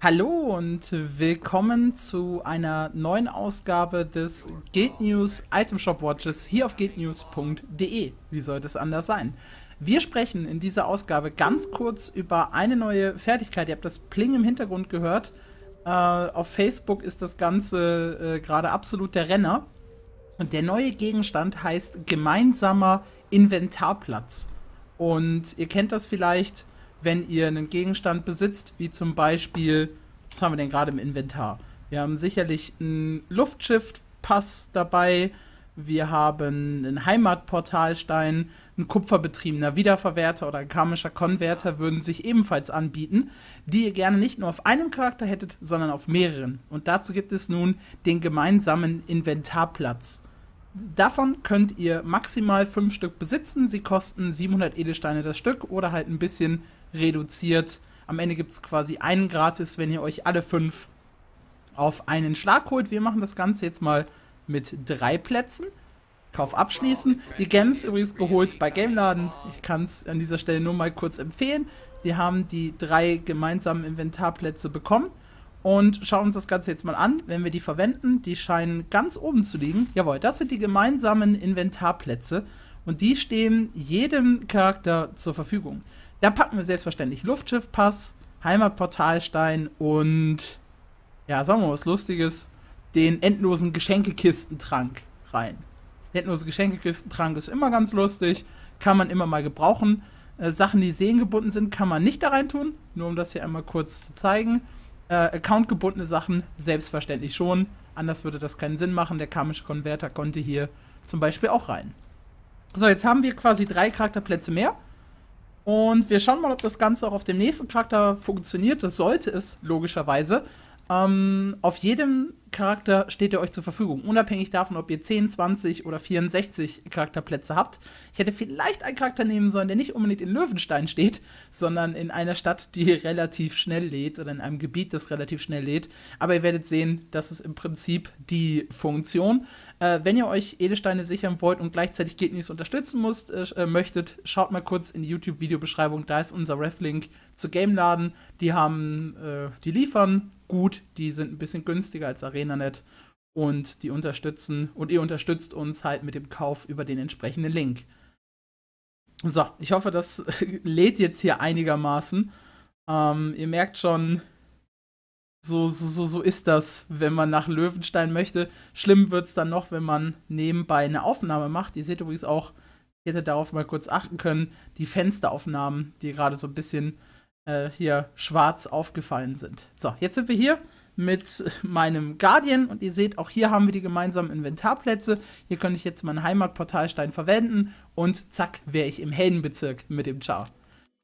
Hallo und willkommen zu einer neuen Ausgabe des Guild News Item Shop Watches hier auf guildnews.de. Wie sollte es anders sein? Wir sprechen in dieser Ausgabe ganz kurz über eine neue Fertigkeit. Ihr habt das Pling im Hintergrund gehört. Äh, auf Facebook ist das Ganze äh, gerade absolut der Renner. Und der neue Gegenstand heißt gemeinsamer Inventarplatz. Und ihr kennt das vielleicht wenn ihr einen Gegenstand besitzt, wie zum Beispiel, was haben wir denn gerade im Inventar? Wir haben sicherlich einen Luftschiff-Pass dabei, wir haben einen Heimatportalstein, ein kupferbetriebener Wiederverwerter oder ein karmischer Konverter würden sich ebenfalls anbieten, die ihr gerne nicht nur auf einem Charakter hättet, sondern auf mehreren. Und dazu gibt es nun den gemeinsamen Inventarplatz. Davon könnt ihr maximal fünf Stück besitzen. Sie kosten 700 Edelsteine das Stück oder halt ein bisschen reduziert. Am Ende gibt es quasi einen gratis, wenn ihr euch alle fünf auf einen Schlag holt. Wir machen das Ganze jetzt mal mit drei Plätzen. Kauf abschließen. Die Gems übrigens geholt bei Gameladen. Ich kann es an dieser Stelle nur mal kurz empfehlen. Wir haben die drei gemeinsamen Inventarplätze bekommen und schauen uns das Ganze jetzt mal an. Wenn wir die verwenden, die scheinen ganz oben zu liegen. Jawohl, das sind die gemeinsamen Inventarplätze und die stehen jedem Charakter zur Verfügung. Da packen wir selbstverständlich Luftschiffpass, Heimatportalstein und, ja, sagen wir mal was Lustiges, den endlosen Geschenkekistentrank rein. Der endlose Geschenkekistentrank ist immer ganz lustig, kann man immer mal gebrauchen. Äh, Sachen, die seengebunden sind, kann man nicht da rein tun, nur um das hier einmal kurz zu zeigen. Äh, Account-gebundene Sachen selbstverständlich schon. Anders würde das keinen Sinn machen. Der karmische Konverter konnte hier zum Beispiel auch rein. So, jetzt haben wir quasi drei Charakterplätze mehr. Und wir schauen mal, ob das Ganze auch auf dem nächsten Charakter funktioniert. Das sollte es, logischerweise. Ähm, auf jedem Charakter steht er euch zur Verfügung, unabhängig davon, ob ihr 10, 20 oder 64 Charakterplätze habt. Ich hätte vielleicht einen Charakter nehmen sollen, der nicht unbedingt in Löwenstein steht, sondern in einer Stadt, die relativ schnell lädt oder in einem Gebiet, das relativ schnell lädt. Aber ihr werdet sehen, das ist im Prinzip die Funktion. Äh, wenn ihr euch Edelsteine sichern wollt und gleichzeitig Gegnis unterstützen müsst, äh, äh, möchtet, schaut mal kurz in die YouTube-Videobeschreibung, da ist unser Ref-Link zu Gameladen. Die haben, äh, die liefern gut, die sind ein bisschen günstiger als ArenaNet und die unterstützen und ihr unterstützt uns halt mit dem Kauf über den entsprechenden Link. So, ich hoffe, das lädt jetzt hier einigermaßen. Ähm, ihr merkt schon, so, so, so, ist das, wenn man nach Löwenstein möchte. Schlimm wird es dann noch, wenn man nebenbei eine Aufnahme macht. Ihr seht übrigens auch, ich hätte darauf mal kurz achten können, die Fensteraufnahmen, die gerade so ein bisschen äh, hier schwarz aufgefallen sind. So, jetzt sind wir hier mit meinem Guardian und ihr seht, auch hier haben wir die gemeinsamen Inventarplätze. Hier könnte ich jetzt meinen Heimatportalstein verwenden und zack, wäre ich im Heldenbezirk mit dem Char.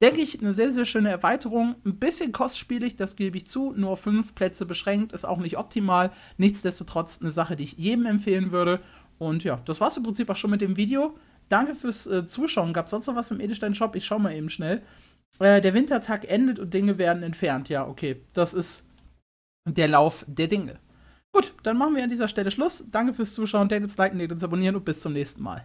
Denke ich, eine sehr, sehr schöne Erweiterung. Ein bisschen kostspielig, das gebe ich zu. Nur fünf Plätze beschränkt, ist auch nicht optimal. Nichtsdestotrotz eine Sache, die ich jedem empfehlen würde. Und ja, das war es im Prinzip auch schon mit dem Video. Danke fürs äh, Zuschauen. Gab es sonst noch was im Edelstein-Shop? Ich schaue mal eben schnell. Äh, der Wintertag endet und Dinge werden entfernt. Ja, okay. Das ist der Lauf der Dinge. Gut, dann machen wir an dieser Stelle Schluss. Danke fürs Zuschauen, denkt ins Liken, denkt uns Abonnieren und bis zum nächsten Mal.